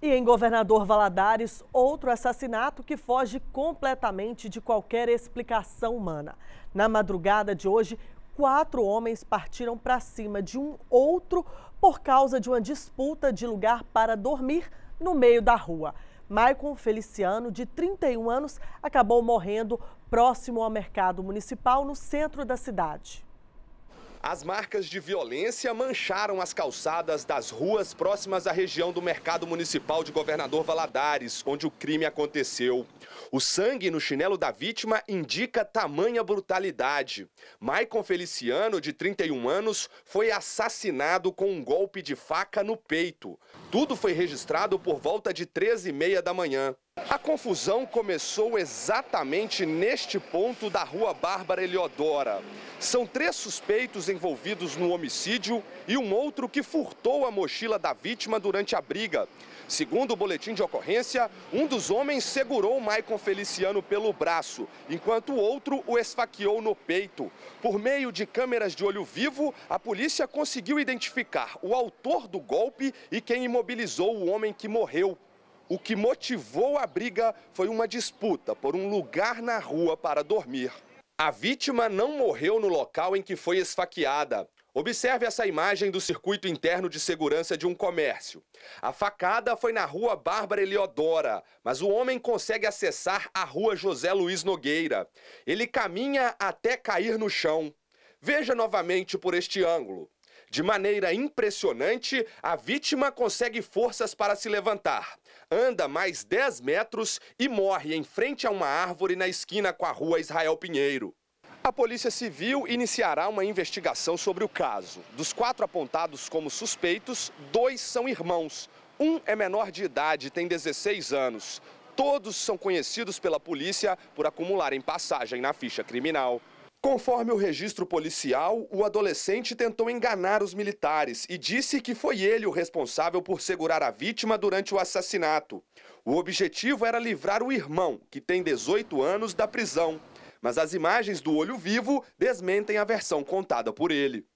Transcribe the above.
E em Governador Valadares, outro assassinato que foge completamente de qualquer explicação humana. Na madrugada de hoje, quatro homens partiram para cima de um outro por causa de uma disputa de lugar para dormir no meio da rua. Maicon Feliciano, de 31 anos, acabou morrendo próximo ao mercado municipal no centro da cidade. As marcas de violência mancharam as calçadas das ruas próximas à região do mercado municipal de Governador Valadares, onde o crime aconteceu. O sangue no chinelo da vítima indica tamanha brutalidade. Maicon Feliciano, de 31 anos, foi assassinado com um golpe de faca no peito. Tudo foi registrado por volta de 13h30 da manhã. A confusão começou exatamente neste ponto da rua Bárbara Eliodora. São três suspeitos envolvidos no homicídio e um outro que furtou a mochila da vítima durante a briga. Segundo o boletim de ocorrência, um dos homens segurou Maicon o Feliciano pelo braço, enquanto o outro o esfaqueou no peito. Por meio de câmeras de olho vivo, a polícia conseguiu identificar o autor do golpe e quem imobilizou o homem que morreu o que motivou a briga foi uma disputa por um lugar na rua para dormir. A vítima não morreu no local em que foi esfaqueada. Observe essa imagem do circuito interno de segurança de um comércio. A facada foi na rua Bárbara Eliodora, mas o homem consegue acessar a rua José Luiz Nogueira. Ele caminha até cair no chão. Veja novamente por este ângulo. De maneira impressionante, a vítima consegue forças para se levantar. Anda mais 10 metros e morre em frente a uma árvore na esquina com a rua Israel Pinheiro. A Polícia Civil iniciará uma investigação sobre o caso. Dos quatro apontados como suspeitos, dois são irmãos. Um é menor de idade, tem 16 anos. Todos são conhecidos pela polícia por acumularem passagem na ficha criminal. Conforme o registro policial, o adolescente tentou enganar os militares e disse que foi ele o responsável por segurar a vítima durante o assassinato. O objetivo era livrar o irmão, que tem 18 anos, da prisão mas as imagens do olho vivo desmentem a versão contada por ele.